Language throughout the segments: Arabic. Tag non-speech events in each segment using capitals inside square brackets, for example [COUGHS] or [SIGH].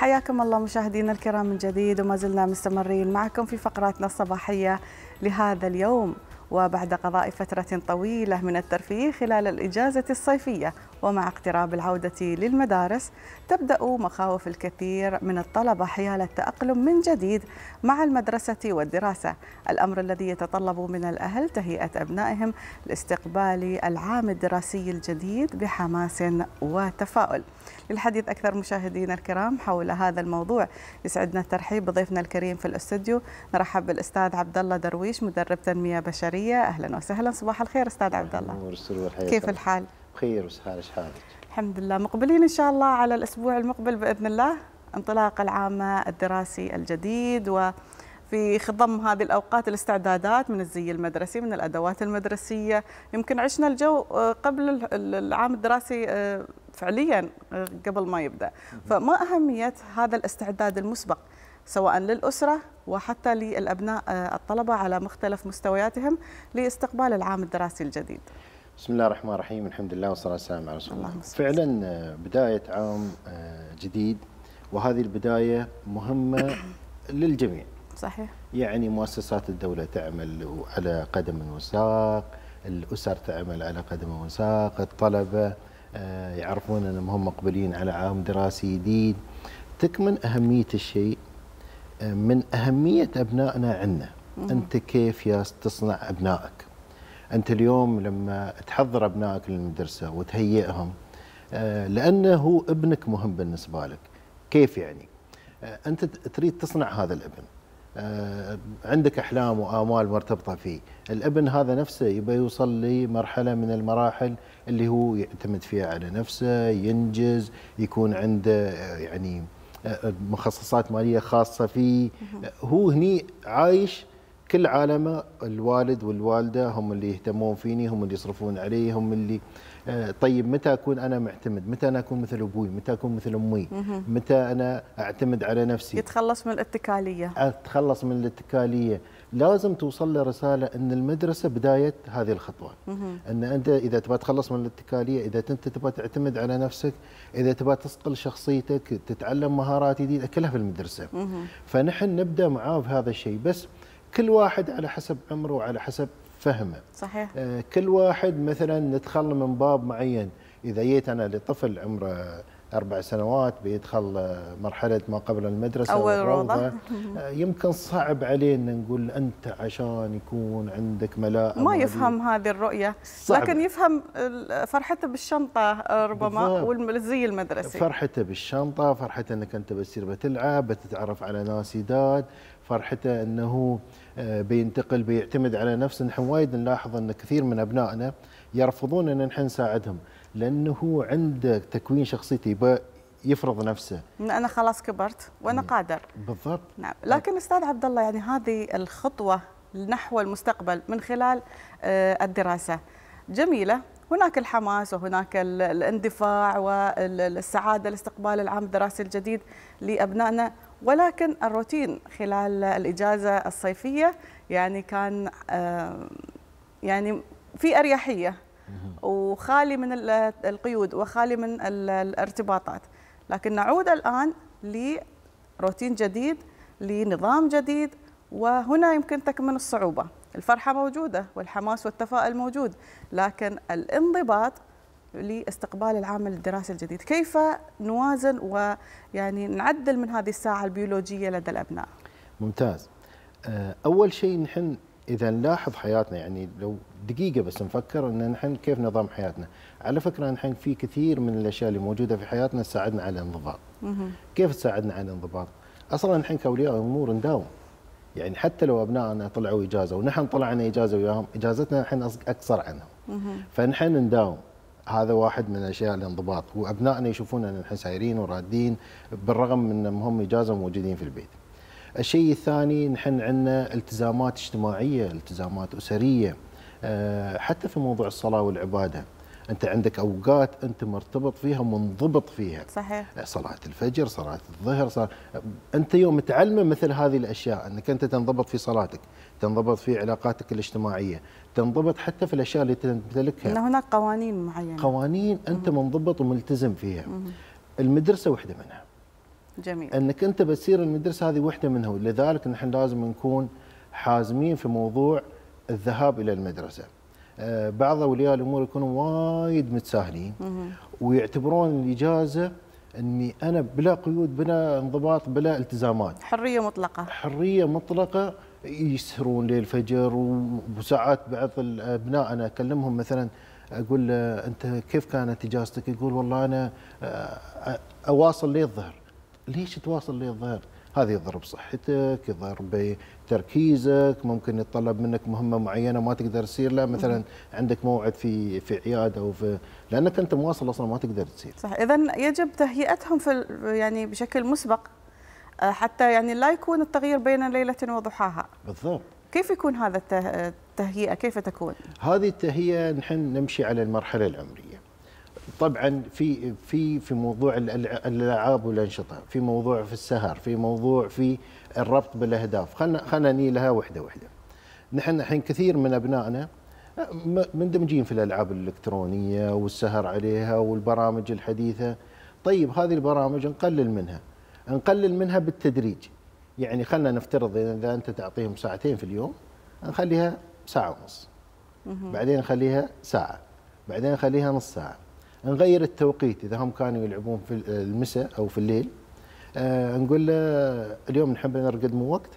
حياكم الله مشاهدينا الكرام من جديد وما زلنا مستمرين معكم في فقراتنا الصباحية لهذا اليوم وبعد قضاء فترة طويلة من الترفيه خلال الإجازة الصيفية ومع اقتراب العودة للمدارس تبدأ مخاوف الكثير من الطلبة حيال التأقلم من جديد مع المدرسة والدراسة الأمر الذي يتطلب من الأهل تهيئة أبنائهم لاستقبال العام الدراسي الجديد بحماس وتفاؤل للحديث أكثر مشاهدينا الكرام حول هذا الموضوع يسعدنا الترحيب بضيفنا الكريم في الاستوديو نرحب بالأستاذ عبد الله درويش مدرب تنمية بشرية أهلا وسهلا صباح الخير أستاذ عبد الله كيف الحال؟ بخير وسهلا حالك؟ الحمد لله مقبلين إن شاء الله على الأسبوع المقبل بإذن الله انطلاق العام الدراسي الجديد و في خضم هذه الأوقات الاستعدادات من الزي المدرسي من الأدوات المدرسية يمكن عشنا الجو آه، قبل العام الدراسي آه، فعليا آه، قبل ما يبدأ فما أهمية هذا الاستعداد المسبق سواء للأسرة وحتى للأبناء الطلبة على مختلف مستوياتهم لاستقبال العام الدراسي الجديد بسم الله الرحمن الرحيم الحمد لله والصلاة والسلام على رسول الله فعلا بداية عام جديد وهذه البداية مهمة [COUGHS] للجميع صحيح يعني مؤسسات الدولة تعمل على قدم وساق الأسر تعمل على قدم وساق الطلبة آه، يعرفون أنهم هم مقبلين على عام دراسي جديد تكمن أهمية الشيء آه، من أهمية أبنائنا عندنا أنت كيف يا تصنع أبنائك أنت اليوم لما تحضر أبنائك للمدرسة وتهيئهم آه، لأنه هو ابنك مهم بالنسبة لك كيف يعني أنت تريد تصنع هذا الابن آه، عندك احلام وامال مرتبطه فيه، الابن هذا نفسه يبى يوصل لمرحله من المراحل اللي هو يعتمد فيها على نفسه، ينجز، يكون عنده آه، يعني آه، مخصصات ماليه خاصه فيه، هو هني عايش كل عالمه الوالد والوالده هم اللي يهتمون فيني، هم اللي يصرفون علي، هم اللي آه، طيب متى اكون انا معتمد؟ متى انا اكون مثل ابوي؟ متى اكون مثل امي؟ متى انا اعتمد على نفسي؟ يتخلص من الاتكاليه اتخلص من الاتكاليه، لازم توصل له رساله ان المدرسه بدايه هذه الخطوه، ان انت اذا تبغى تخلص من الاتكاليه، اذا انت تبغى تعتمد على نفسك، اذا تبغى تصقل شخصيتك، تتعلم مهارات جديده كلها في المدرسه. فنحن نبدا معاه في هذا الشيء، بس كل واحد على حسب عمره وعلى حسب فهمه صحيح آه كل واحد مثلا ندخل من باب معين اذا جيت انا لطفل عمره اربع سنوات بيدخل مرحله ما قبل المدرسه اول روضة آه، يمكن صعب علينا نقول انت عشان يكون عندك ملاءه ما يفهم هذه الرؤيه صعب. لكن يفهم فرحته بالشنطه ربما والزي المدرسي فرحته بالشنطه فرحته انك انت بتصير بتلعب بتتعرف على ناس جداد فرحته انه آه، بينتقل بيعتمد على نفسه نحن وايد نلاحظ ان كثير من ابنائنا يرفضون ان نحن نساعدهم لانه هو عنده تكوين شخصيتي يفرض نفسه انا خلاص كبرت وانا قادر بالضبط نعم لكن استاذ عبد الله يعني هذه الخطوه نحو المستقبل من خلال آه، الدراسه جميله هناك الحماس وهناك الاندفاع والسعاده لاستقبال العام الدراسي الجديد لابنائنا ولكن الروتين خلال الإجازة الصيفية يعني كان آه، يعني في أريحية وخالي من القيود وخالي من الارتباطات لكن نعود الآن لروتين جديد لنظام جديد وهنا يمكن تكمن الصعوبة الفرحة موجودة والحماس والتفاؤل موجود لكن الانضباط لاستقبال العام الدراسي الجديد كيف نوازن ويعني نعدل من هذه الساعة البيولوجية لدى الأبناء ممتاز آه، أول شيء نحن إذا نلاحظ حياتنا يعني لو دقيقة بس نفكر أن نحن كيف نظام حياتنا على فكرة نحن في كثير من الأشياء اللي موجودة في حياتنا تساعدنا على الانضباط كيف تساعدنا على الانضباط أصلا نحن كأولياء أمور نداوم يعني حتى لو أبنائنا طلعوا إجازة ونحن طلعنا إجازة وياهم إجازتنا نحن أقصر عنهم فنحن نداوم هذا واحد من الاشياء الانضباط وابنائنا يشوفون ان احنا سايرين ورادين بالرغم من انهم هم اجازه موجودين في البيت. الشيء الثاني نحن عندنا التزامات اجتماعيه، التزامات اسريه آه، حتى في موضوع الصلاه والعباده. انت عندك اوقات انت مرتبط فيها منضبط فيها صحيح آه، صلاه الفجر صلاه الظهر صلاة آه، انت يوم تعلمه مثل هذه الاشياء انك انت تنضبط في صلاتك تنضبط في علاقاتك الاجتماعيه تنضبط حتى في الاشياء اللي تمتلكها ان هناك قوانين معينه قوانين انت منضبط وملتزم فيها المدرسه واحده منها جميل انك انت بتصير المدرسه هذه واحده منها ولذلك نحن لازم نكون حازمين في موضوع الذهاب الى المدرسه آه، بعض اولياء الامور يكونوا وايد متساهلين ويعتبرون الاجازه اني انا بلا قيود بلا انضباط بلا التزامات حريه مطلقه حريه مطلقه يسهرون ليل الفجر وساعات بعض الابناء انا اكلمهم مثلا اقول له انت كيف كانت اجازتك؟ يقول والله انا آه، اواصل ليل الظهر. ليش تواصل ليل الظهر؟ هذا يضر بصحتك يضر بتركيزك ممكن يتطلب منك مهمه معينه ما تقدر تسير لها مثلا عندك موعد في في عياده او في لانك انت مواصل اصلا ما تقدر تسير صح اذا يجب تهيئتهم في يعني بشكل مسبق آه، حتى يعني لا يكون التغيير بين ليله وضحاها بالضبط كيف يكون هذا التهيئه كيف تكون هذه التهيئه نحن نمشي على المرحله العمريه طبعا في في في موضوع الالعاب والانشطه في موضوع في السهر في موضوع في الربط بالاهداف خلينا خلينا لها وحده وحده نحن الحين كثير من ابنائنا مندمجين في الالعاب الالكترونيه والسهر عليها والبرامج الحديثه طيب هذه البرامج نقلل منها نقلل منها بالتدريج يعني خلينا نفترض اذا انت تعطيهم ساعتين في اليوم نخليها ساعه ونص بعدين نخليها ساعه بعدين نخليها نص ساعه نغير التوقيت اذا هم كانوا يلعبون في المساء او في الليل آه نقول له اليوم نحب نرقد مو وقت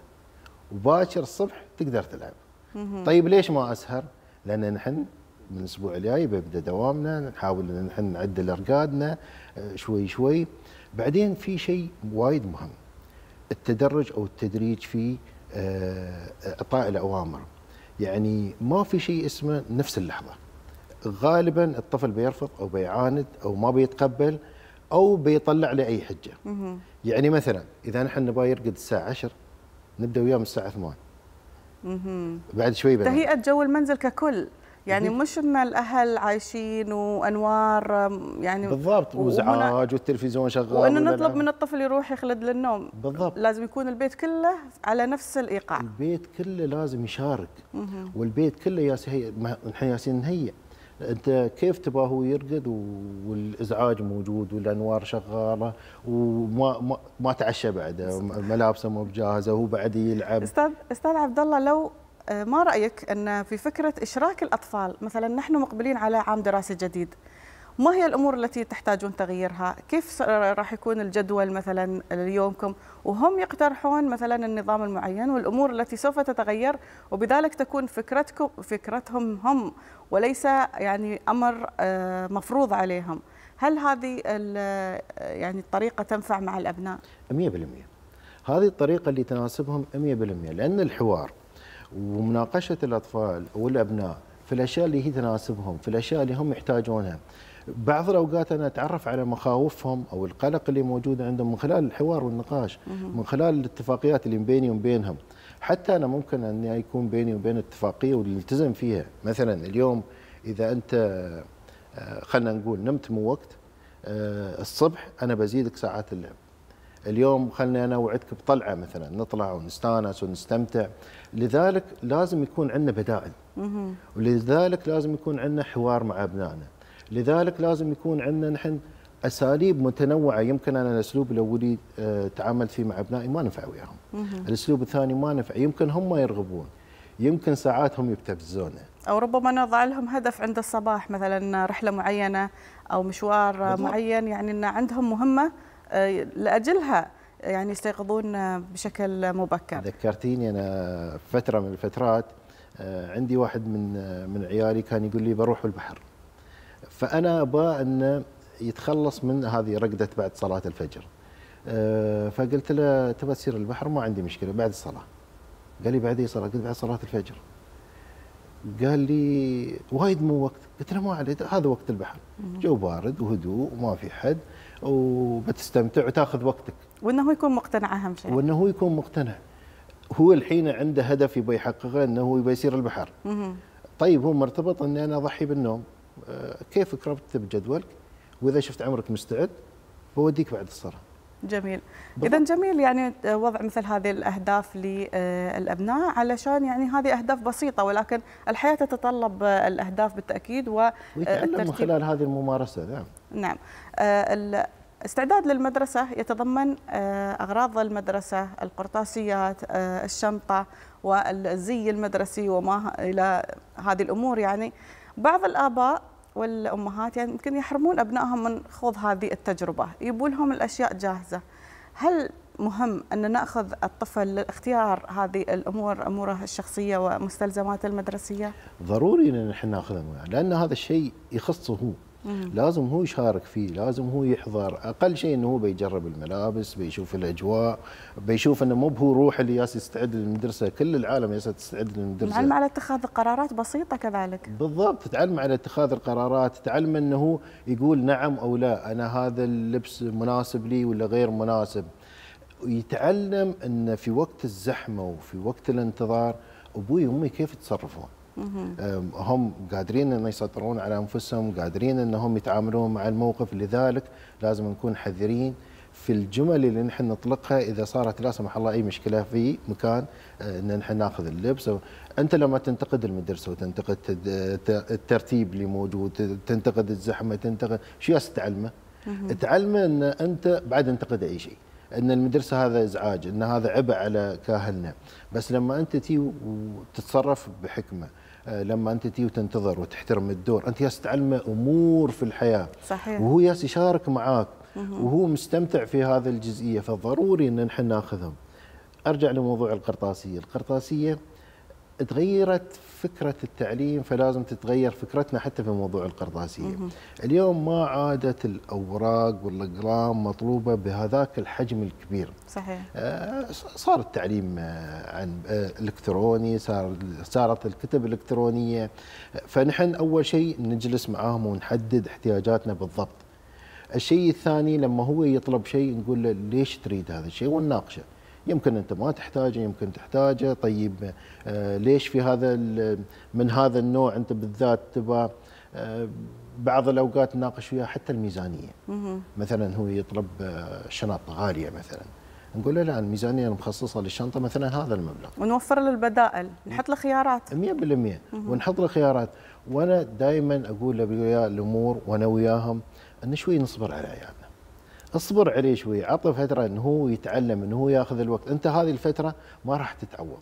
وباكر الصبح تقدر تلعب طيب ليش ما اسهر؟ لان نحن من الاسبوع الجاي بيبدا دوامنا نحاول ان نحن نعدل ارقادنا آه، شوي شوي بعدين في شيء وايد مهم التدرج او التدريج في آه، اعطاء الاوامر يعني ما في شيء اسمه نفس اللحظه غالبا الطفل بيرفض او بيعاند او ما بيتقبل او بيطلع لي اي حجه يعني مثلا اذا نحن نبغى يرقد الساعه 10 نبدا وياه من الساعه 8 مم. بعد شوي بنام تهيئه جو المنزل ككل يعني مم. مش ان الاهل عايشين وانوار يعني بالضبط وازعاج والتلفزيون شغال وانه نطلب من الطفل يروح يخلد للنوم بالضبط لازم يكون البيت كله على نفس الايقاع البيت كله لازم يشارك مم. والبيت كله ياس هي نحن ياسين نهيئ انت كيف هو يرقد والازعاج موجود والانوار شغاله وما ما, ما تعشى بعد ملابسه مو بجاهزه وهو بعد يلعب استاذ استاذ عبد الله لو آه، ما رايك ان في فكره اشراك الاطفال مثلا نحن مقبلين على عام دراسي جديد ما هي الامور التي تحتاجون تغييرها؟ كيف راح يكون الجدول مثلا ليومكم؟ وهم يقترحون مثلا النظام المعين والامور التي سوف تتغير وبذلك تكون فكرتكم فكرتهم هم وليس يعني امر آه، مفروض عليهم. هل هذه يعني الطريقه تنفع مع الابناء؟ 100% هذه الطريقه اللي تناسبهم 100% لان الحوار ومناقشه الاطفال والابناء في الاشياء اللي هي تناسبهم في الاشياء اللي هم يحتاجونها بعض الاوقات انا اتعرف على مخاوفهم او القلق اللي موجود عندهم من خلال الحوار والنقاش من خلال الاتفاقيات اللي بيني وبينهم حتى انا ممكن ان يكون بيني وبين اتفاقيه والالتزم فيها مثلا اليوم اذا انت آه، خلينا نقول نمت مو وقت آه، الصبح انا بزيدك ساعات اللعب اليوم خلني انا اوعدك بطلعه مثلا نطلع ونستانس ونستمتع لذلك لازم يكون عندنا بدائل ولذلك لازم يكون عندنا حوار مع ابنائنا لذلك لازم يكون عندنا نحن اساليب متنوعه يمكن انا الاسلوب الاولي آه، تعاملت فيه مع ابنائي ما نفع وياهم الاسلوب الثاني ما نفع يمكن هم ما يرغبون يمكن ساعات هم يبتزونه او ربما نضع لهم هدف عند الصباح مثلا رحله معينه او مشوار بالضبط. معين يعني ان عندهم مهمه آه، لاجلها يعني يستيقظون بشكل مبكر ذكرتيني انا فتره من الفترات آه، عندي واحد من من عيالي كان يقول لي بروح البحر فانا ابغى انه يتخلص من هذه رقده بعد صلاه الفجر آه، فقلت له تبى تسير البحر ما عندي مشكله بعد الصلاه قال لي بعد اي صلاه قلت بعد صلاه الفجر قال لي وايد مو وقت قلت له ما عليه هذا وقت البحر جو بارد وهدوء وما في حد وبتستمتع وتاخذ وقتك وانه يكون مقتنع اهم شيء وانه هو يكون مقتنع هو الحين عنده هدف يبي يحققه انه هو يبي يسير البحر طيب هو مرتبط اني انا اضحي بالنوم آه، كيفك ربطته بجدولك واذا شفت عمرك مستعد بوديك بعد الصلاه جميل اذا جميل يعني آه، وضع مثل هذه الاهداف للابناء آه، علشان يعني هذه اهداف بسيطه ولكن الحياه تتطلب الاهداف بالتاكيد و من خلال هذه الممارسه نعم نعم الاستعداد للمدرسه يتضمن اغراض المدرسه القرطاسيات الشنطه والزي المدرسي وما الى هذه الامور يعني بعض الآباء والأمهات يعني يمكن يحرمون أبنائهم من خوض هذه التجربة يبون لهم الأشياء جاهزة هل مهم أن نأخذ الطفل لاختيار هذه الأمور أموره الشخصية ومستلزماته المدرسية؟ ضروري أن نحن نأخذها لأن هذا الشيء يخصه هو لازم هو يشارك فيه لازم هو يحضر اقل شيء انه هو بيجرب الملابس بيشوف الاجواء بيشوف انه مو هو روح اللي ياس يستعد للمدرسه كل العالم ياس تستعد للمدرسه تعلم على اتخاذ القرارات بسيطه كذلك بالضبط تعلم على اتخاذ القرارات تعلم انه هو يقول نعم او لا انا هذا اللبس مناسب لي ولا غير مناسب يتعلم ان في وقت الزحمه وفي وقت الانتظار ابوي وامي كيف يتصرفون هم قادرين ان يسيطرون على انفسهم قادرين انهم يتعاملون مع الموقف لذلك لازم نكون حذرين في الجمل اللي نحن نطلقها اذا صارت لا سمح الله اي مشكله في مكان أه، ان نحن ناخذ اللبس انت لما تنتقد المدرسه وتنتقد الترتيب اللي موجود تنتقد الزحمه تنتقد شو تعلمه؟ تعلمه ان انت بعد انتقد اي شيء. ان المدرسه هذا ازعاج ان هذا عبء على كاهلنا بس لما انت تي وتتصرف بحكمه آه، لما انت تي وتنتظر وتحترم الدور انت ياس تعلمه امور في الحياه صحيح وهو ياس يشارك معاك وهو مستمتع في هذه الجزئيه فضروري ان نحن ناخذهم ارجع لموضوع القرطاسيه القرطاسيه تغيرت فكرة التعليم فلازم تتغير فكرتنا حتى في موضوع القرطاسية اليوم ما عادت الأوراق والأقلام مطلوبة بهذاك الحجم الكبير صحيح آه، صار التعليم آه، عن آه، إلكتروني صار صارت الكتب الإلكترونية فنحن أول شيء نجلس معاهم ونحدد احتياجاتنا بالضبط الشيء الثاني لما هو يطلب شيء نقول له ليش تريد هذا الشيء ونناقشه يمكن انت ما تحتاجه يمكن تحتاجه طيب آه، ليش في هذا من هذا النوع انت بالذات تبى آه، بعض الاوقات نناقش وياه حتى الميزانيه مثلا هو يطلب آه، شنطه غاليه مثلا نقول له لا الميزانيه المخصصه للشنطه مثلا هذا المبلغ ونوفر له البدائل نحط له خيارات 100% ونحط له خيارات وانا دائما اقول له الامور وانا وياهم ان شوي نصبر على عيالنا اصبر عليه شوي عطه فتره انه هو يتعلم انه هو ياخذ الوقت انت هذه الفتره ما راح تتعوض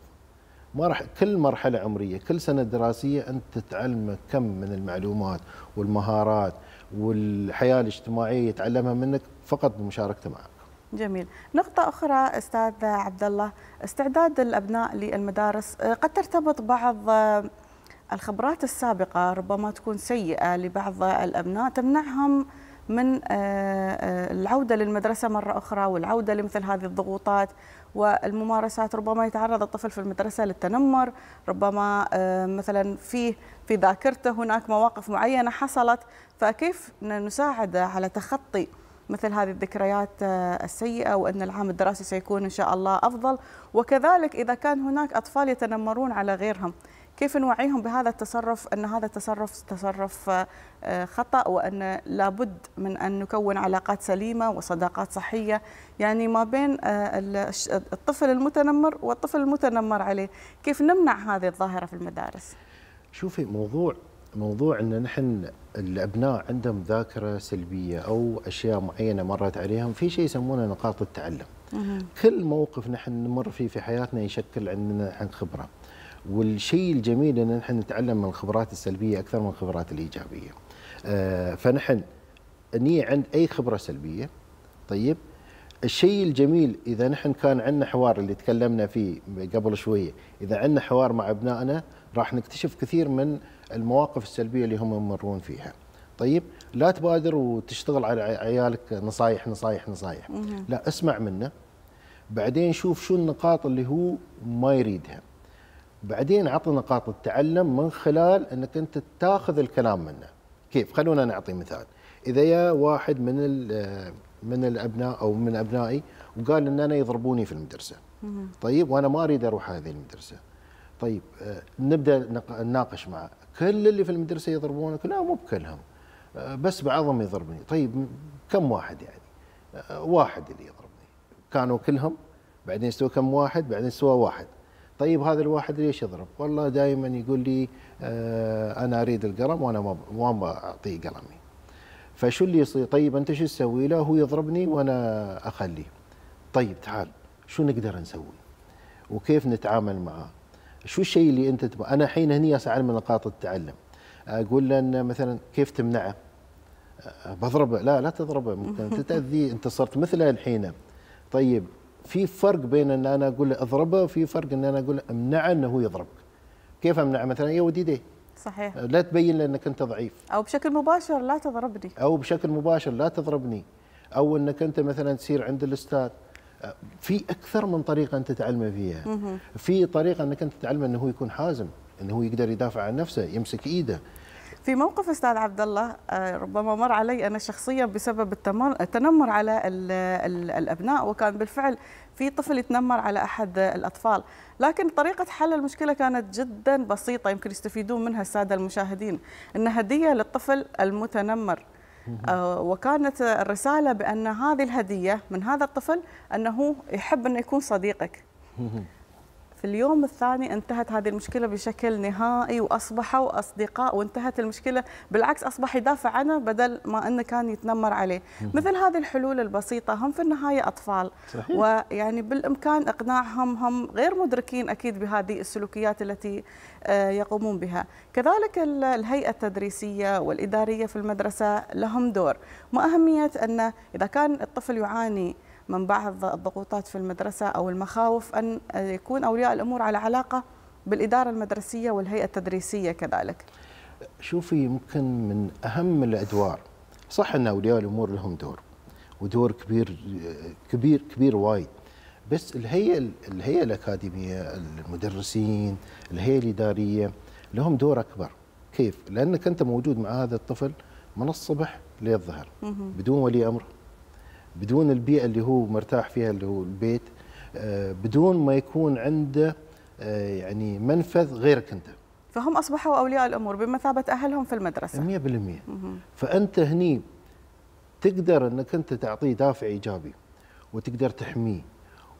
ما راح كل مرحله عمريه كل سنه دراسيه انت تتعلم كم من المعلومات والمهارات والحياه الاجتماعيه يتعلمها منك فقط بمشاركته معك جميل نقطة أخرى أستاذ عبد الله استعداد الأبناء للمدارس آه، قد ترتبط بعض آه، الخبرات السابقة ربما تكون سيئة لبعض الأبناء تمنعهم من آه، آه، العودة للمدرسة مرة أخرى والعودة لمثل هذه الضغوطات والممارسات ربما يتعرض الطفل في المدرسة للتنمر ربما آه، مثلا فيه في ذاكرته هناك مواقف معينة حصلت فكيف نساعده على تخطي مثل هذه الذكريات السيئة وأن العام الدراسي سيكون إن شاء الله أفضل وكذلك إذا كان هناك أطفال يتنمرون على غيرهم كيف نوعيهم بهذا التصرف أن هذا التصرف تصرف آه، خطأ وأن لابد من أن نكون علاقات سليمة وصداقات صحية يعني ما بين آه، الطفل المتنمر والطفل المتنمر عليه كيف نمنع هذه الظاهرة في المدارس شوفي موضوع موضوع ان نحن الابناء عندهم ذاكره سلبيه او اشياء معينه مرت عليهم في شيء يسمونه نقاط التعلم. كل موقف نحن نمر فيه في حياتنا يشكل عندنا عن خبره. والشيء الجميل ان نحن نتعلم من الخبرات السلبيه اكثر من الخبرات الايجابيه. آه، فنحن نية عند اي خبره سلبيه طيب الشيء الجميل اذا نحن كان عندنا حوار اللي تكلمنا فيه قبل شويه، اذا عندنا حوار مع ابنائنا راح نكتشف كثير من المواقف السلبيه اللي هم يمرون فيها. طيب لا تبادر وتشتغل على عيالك نصايح نصايح نصايح لا اسمع منه بعدين شوف شو النقاط اللي هو ما يريدها بعدين عطي نقاط التعلم من خلال انك انت تاخذ الكلام منه كيف خلونا نعطي مثال اذا يا واحد من من الابناء او من ابنائي وقال ان انا يضربوني في المدرسه طيب وانا ما اريد اروح هذه المدرسه طيب آه، نبدا نناقش معه كل اللي في المدرسه يضربونك لا مو بكلهم آه، بس بعضهم يضربني طيب كم واحد يعني آه، واحد اللي يضربني كانوا كلهم بعدين سوى كم واحد بعدين سوى واحد طيب هذا الواحد ليش يضرب؟ والله دائما يقول لي آه، انا اريد القلم وانا ما ما اعطيه قلمي. فشو اللي يصير؟ طيب انت شو تسوي له؟ هو يضربني وانا اخليه. طيب تعال شو نقدر نسوي؟ وكيف نتعامل معاه؟ شو الشيء اللي انت تبقى؟ انا الحين هني اسال من نقاط التعلم. اقول له ان مثلا كيف تمنعه؟ آه، بضربه لا لا تضربه ممكن تتاذيه انت صرت مثله الحين طيب في فرق بين ان انا اقول له اضربه وفي فرق ان انا اقول له امنعه انه هو يضربك كيف امنعه مثلا يا ودي صحيح لا تبين لي انك انت ضعيف او بشكل مباشر لا تضربني او بشكل مباشر لا تضربني او انك انت مثلا تصير عند الاستاذ في اكثر من طريقه انت تعلمه فيها في طريقه انك انت تعلمه انه هو يكون حازم انه هو يقدر يدافع عن نفسه يمسك ايده في موقف استاذ عبد الله آه، ربما مر علي انا شخصيا بسبب التنمر على الابناء وكان بالفعل في طفل يتنمر على احد الاطفال لكن طريقه حل المشكله كانت جدا بسيطه يمكن يستفيدون منها الساده المشاهدين ان هديه للطفل المتنمر آه، وكانت الرساله بان هذه الهديه من هذا الطفل انه يحب انه يكون صديقك في اليوم الثاني انتهت هذه المشكله بشكل نهائي واصبحوا اصدقاء وانتهت المشكله بالعكس اصبح يدافع عنه بدل ما انه كان يتنمر عليه مثل هذه الحلول البسيطه هم في النهايه اطفال صحيح. ويعني بالامكان اقناعهم هم غير مدركين اكيد بهذه السلوكيات التي آه، يقومون بها كذلك الهيئه التدريسيه والاداريه في المدرسه لهم دور ما اهميه انه اذا كان الطفل يعاني من بعض الضغوطات في المدرسة أو المخاوف أن يكون أولياء الأمور على علاقة بالإدارة المدرسية والهيئة التدريسية كذلك شوفي يمكن من أهم الأدوار صح أن أولياء الأمور لهم دور ودور كبير كبير كبير وايد بس الهيئة الهيئة الأكاديمية المدرسين الهيئة الإدارية لهم دور أكبر كيف؟ لأنك أنت موجود مع هذا الطفل من الصبح للظهر بدون ولي أمر بدون البيئه اللي هو مرتاح فيها اللي هو البيت آه، بدون ما يكون عنده آه، يعني منفذ غيرك انت فهم اصبحوا اولياء الامور بمثابه اهلهم في المدرسه 100% فانت هني تقدر انك انت تعطيه دافع ايجابي وتقدر تحميه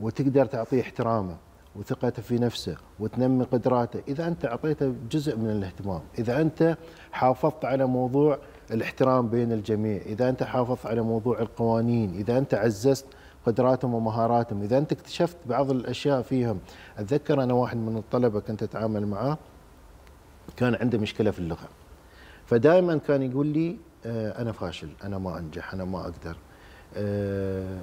وتقدر تعطيه احترامه وثقته في نفسه وتنمي قدراته اذا انت اعطيته جزء من الاهتمام اذا انت حافظت على موضوع الاحترام بين الجميع إذا أنت حافظت على موضوع القوانين إذا أنت عززت قدراتهم ومهاراتهم إذا أنت اكتشفت بعض الأشياء فيهم أتذكر أنا واحد من الطلبة كنت أتعامل معاه كان عنده مشكلة في اللغة فدائما كان يقول لي آه، أنا فاشل أنا ما أنجح أنا ما أقدر آه،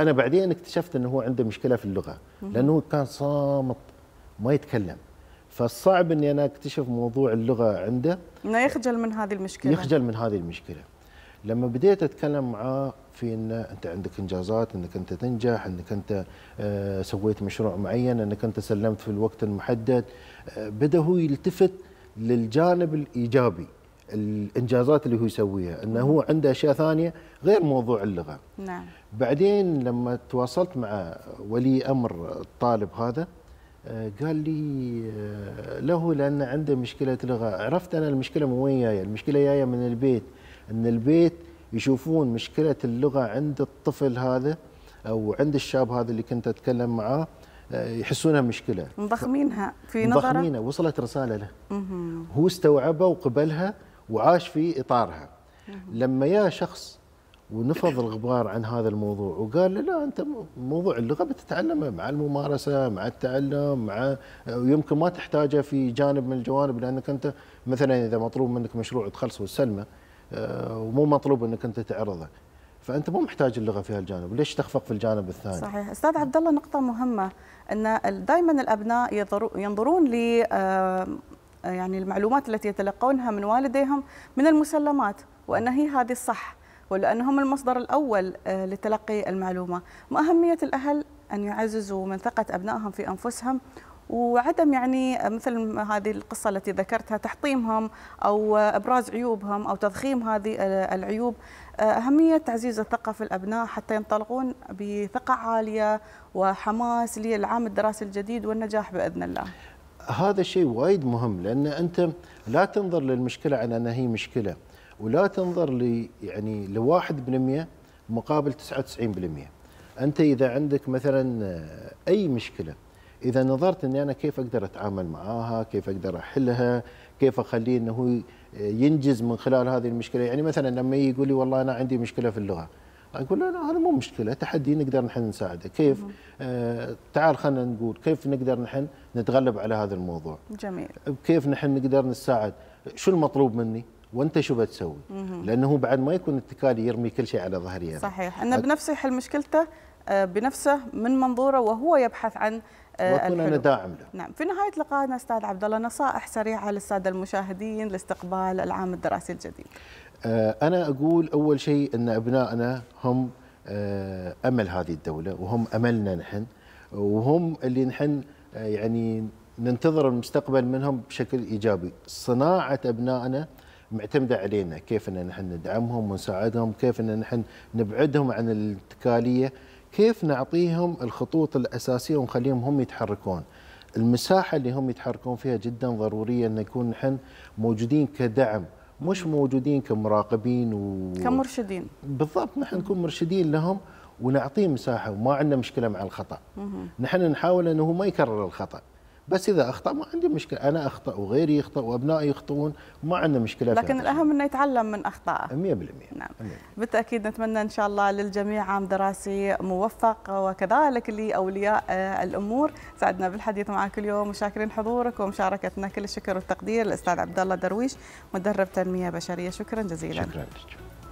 أنا بعدين اكتشفت أنه هو عنده مشكلة في اللغة لأنه كان صامت ما يتكلم فصعب اني انا اكتشف موضوع اللغه عنده انه يخجل من هذه المشكله يخجل من هذه المشكله لما بديت اتكلم معاه في ان انت عندك انجازات انك انت تنجح انك انت آه، سويت مشروع معين انك انت سلمت في الوقت المحدد آه، بدا هو يلتفت للجانب الايجابي الانجازات اللي هو يسويها انه هو عنده اشياء ثانيه غير موضوع اللغه نعم بعدين لما تواصلت مع ولي امر الطالب هذا آه، قال لي آه، له لان عنده مشكله لغه عرفت انا المشكله من وين جايه المشكله جايه من البيت ان البيت يشوفون مشكله اللغه عند الطفل هذا او عند الشاب هذا اللي كنت اتكلم معاه آه، يحسونها مشكله مضخمينها في نظره مضخمينها وصلت رساله له هو استوعبها وقبلها وعاش في اطارها لما يا شخص ونفض الغبار عن هذا الموضوع وقال له لا انت موضوع اللغه بتتعلمه مع الممارسه مع التعلم مع يمكن ما تحتاجه في جانب من الجوانب لانك انت مثلا اذا مطلوب منك مشروع تخلصه وتسلمه آه، ومو مطلوب انك انت تعرضه فانت مو محتاج اللغه في هالجانب ليش تخفق في الجانب الثاني صحيح استاذ عبد الله نقطه مهمه ان دائما الابناء ينظرون ل آه، يعني المعلومات التي يتلقونها من والديهم من المسلمات وان هي هذه الصح ولأنهم المصدر الأول آه، لتلقي المعلومة ما اهميه الأهل أن يعززوا من ثقة أبنائهم في أنفسهم وعدم يعني آه، مثل هذه القصة التي ذكرتها تحطيمهم أو آه، إبراز عيوبهم أو تضخيم هذه العيوب أهمية تعزيز الثقة في الأبناء حتى ينطلقون بثقة عالية وحماس للعام الدراسي الجديد والنجاح بإذن الله هذا شيء وايد مهم لأن أنت لا تنظر للمشكلة على أنها هي مشكلة ولا تنظر ل يعني ل 1% مقابل 99% انت اذا عندك مثلا آه، اي مشكله اذا نظرت اني انا كيف اقدر اتعامل معاها كيف اقدر احلها كيف اخليه انه هو آه، ينجز من خلال هذه المشكله يعني مثلا لما يقول لي والله انا عندي مشكله في اللغه اقول له لا هذا مو مشكله تحدي نقدر نحن نساعده كيف آه تعال خلينا نقول كيف نقدر نحن نتغلب على هذا الموضوع جميل كيف نحن نقدر نساعد شو المطلوب مني وانت شو بتسوي؟ لانه بعد ما يكون اتكالي يرمي كل شيء على ظهري يعني. صحيح انه بنفسه يحل مشكلته آه، بنفسه من منظوره وهو يبحث عن آه، واكون انا داعم له. نعم، في نهايه لقائنا استاذ عبد الله نصائح سريعه للساده المشاهدين لاستقبال العام الدراسي الجديد. آه، انا اقول اول شيء ان ابنائنا هم امل هذه الدوله وهم املنا نحن وهم اللي نحن يعني ننتظر المستقبل منهم بشكل ايجابي، صناعه ابنائنا معتمده علينا كيف ان نحن ندعمهم ونساعدهم كيف ان نحن نبعدهم عن الاتكاليه كيف نعطيهم الخطوط الاساسيه ونخليهم هم يتحركون المساحه اللي هم يتحركون فيها جدا ضروريه ان نكون نحن موجودين كدعم مش موجودين كمراقبين و... كمرشدين بالضبط نحن نكون مرشدين لهم ونعطيه مساحه وما عندنا مشكله مع الخطا نحن نحاول انه ما يكرر الخطا بس اذا اخطا ما عندي مشكله انا اخطا وغيري يخطا وابنائي يخطئون ما عندنا مشكله لكن الاهم انه يتعلم من اخطائه 100% نعم 100%. بالتاكيد نتمنى ان شاء الله للجميع عام دراسي موفق وكذلك لاولياء الامور سعدنا بالحديث معك اليوم وشاكرين حضورك ومشاركتنا كل الشكر والتقدير للاستاذ عبد الله درويش مدرب تنميه بشريه شكرا جزيلا شكرا لك